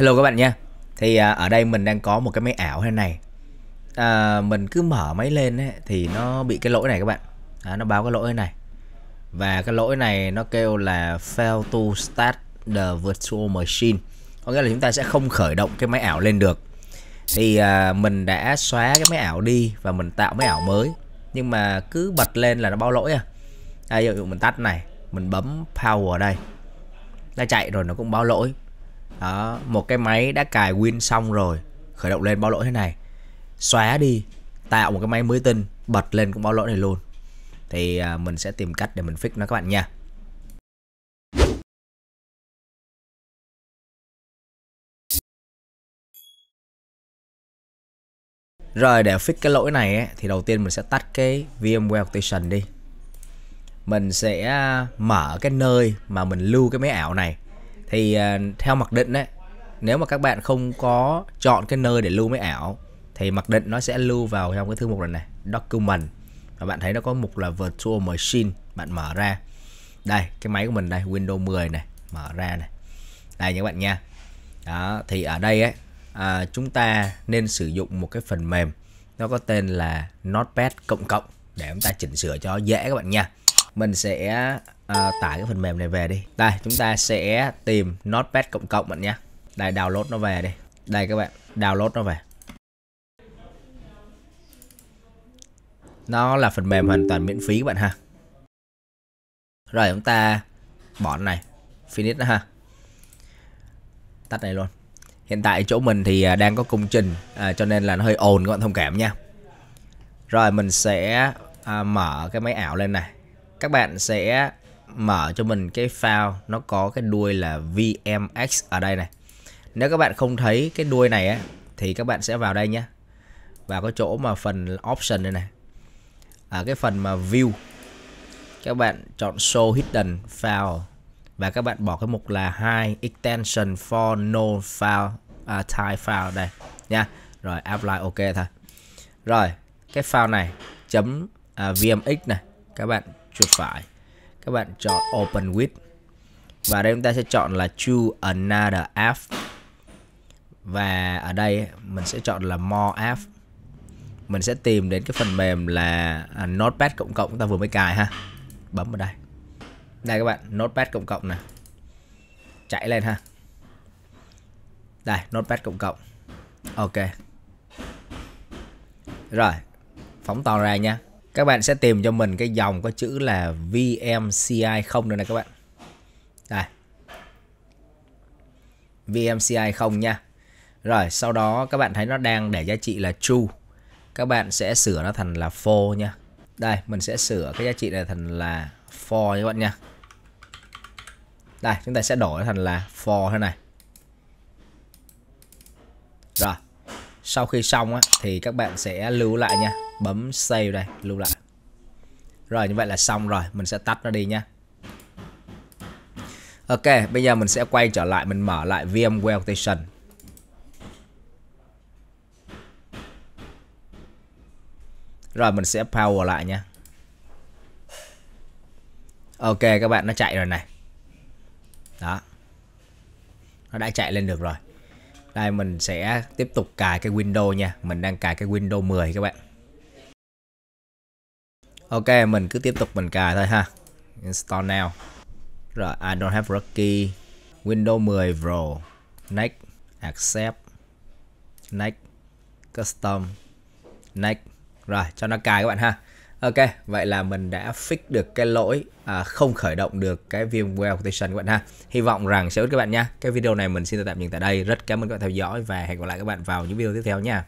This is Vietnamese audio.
Hello các bạn nha Thì à, ở đây mình đang có một cái máy ảo thế này à, Mình cứ mở máy lên ấy, thì nó bị cái lỗi này các bạn à, Nó báo cái lỗi này Và cái lỗi này nó kêu là fail to start the virtual machine Có nghĩa là chúng ta sẽ không khởi động cái máy ảo lên được Thì à, mình đã xóa cái máy ảo đi và mình tạo máy ảo mới Nhưng mà cứ bật lên là nó báo lỗi à, à Ví dụ mình tắt này Mình bấm power ở đây Nó chạy rồi nó cũng báo lỗi đó một cái máy đã cài win xong rồi khởi động lên báo lỗi thế này xóa đi tạo một cái máy mới tinh bật lên cũng báo lỗi này luôn thì à, mình sẽ tìm cách để mình fix nó các bạn nha Rồi để fix cái lỗi này ấy, thì đầu tiên mình sẽ tắt cái VMware workstation đi. Mình sẽ à, mở cái nơi mà mình lưu cái máy ảo này thì uh, theo mặc định đấy nếu mà các bạn không có chọn cái nơi để lưu máy ảo thì mặc định nó sẽ lưu vào trong cái thư mục này này document và bạn thấy nó có mục là virtual machine bạn mở ra đây cái máy của mình đây Windows 10 này mở ra này đây các bạn nha đó thì ở đây ấy à, chúng ta nên sử dụng một cái phần mềm nó có tên là Notepad cộng cộng để chúng ta chỉnh sửa cho dễ các bạn nha mình sẽ à, tải cái phần mềm này về đi đây chúng ta sẽ tìm notepad cộng cộng bạn nhé đây download nó về đi đây các bạn download nó về nó là phần mềm hoàn toàn miễn phí các bạn ha rồi chúng ta bỏ này finish đó ha tắt này luôn hiện tại chỗ mình thì à, đang có công trình à, cho nên là nó hơi ồn các bạn thông cảm nha rồi mình sẽ à, mở cái máy ảo lên này các bạn sẽ mở cho mình cái file nó có cái đuôi là VMX ở đây này nếu các bạn không thấy cái đuôi này á, thì các bạn sẽ vào đây nhé vào cái chỗ mà phần option đây này ở cái phần mà view các bạn chọn show hidden file và các bạn bỏ cái mục là hai extension for no file à, type file đây nha rồi apply ok thôi rồi cái file này chấm à, vmx này các bạn chuột phải các bạn chọn open with và đây chúng ta sẽ chọn là choose another app và ở đây mình sẽ chọn là more app mình sẽ tìm đến cái phần mềm là à, notepad cộng cộng chúng ta vừa mới cài ha bấm vào đây đây các bạn notepad cộng cộng này chạy lên ha đây notepad cộng cộng ok rồi phóng to ra nha các bạn sẽ tìm cho mình cái dòng có chữ là VMCI 0 đây này các bạn đây VMCI 0 nha rồi sau đó các bạn thấy nó đang để giá trị là true các bạn sẽ sửa nó thành là for nha đây mình sẽ sửa cái giá trị này thành là for các bạn nha đây chúng ta sẽ đổi thành là for thế này rồi sau khi xong á, thì các bạn sẽ lưu lại nha bấm save đây lưu lại rồi như vậy là xong rồi mình sẽ tắt nó đi nhá Ok, bây giờ mình sẽ quay trở lại, mình mở lại VMware workstation Rồi mình sẽ power lại nhá Ok, các bạn nó chạy rồi này. Đó. Nó đã chạy lên được rồi. Đây mình sẽ tiếp tục cài cái window nha. Mình đang cài cái window 10 các bạn. Ok, mình cứ tiếp tục mình cài thôi ha. Install now. Rồi, I don't have rookie. Windows 10 Pro. Next, accept. Next, custom. Next. Rồi, cho nó cài các bạn ha. Ok, vậy là mình đã fix được cái lỗi à, không khởi động được cái VMware Authentication các bạn ha. Hy vọng rằng sẽ giúp các bạn nha. Cái video này mình xin tạm dừng tại đây. Rất cảm ơn các bạn theo dõi và hẹn gặp lại các bạn vào những video tiếp theo nha.